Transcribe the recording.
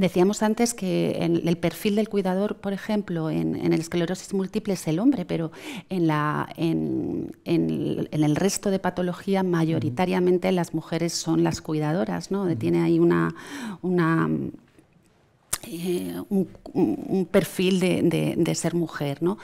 Decíamos antes que el perfil del cuidador, por ejemplo, en, el esclerosis múltiple es el hombre, pero en, el resto de patología mayoritariamente las mujeres son las cuidadoras, ¿no? Tiene ahí una, eh, un, perfil de, de ser mujer, ¿no?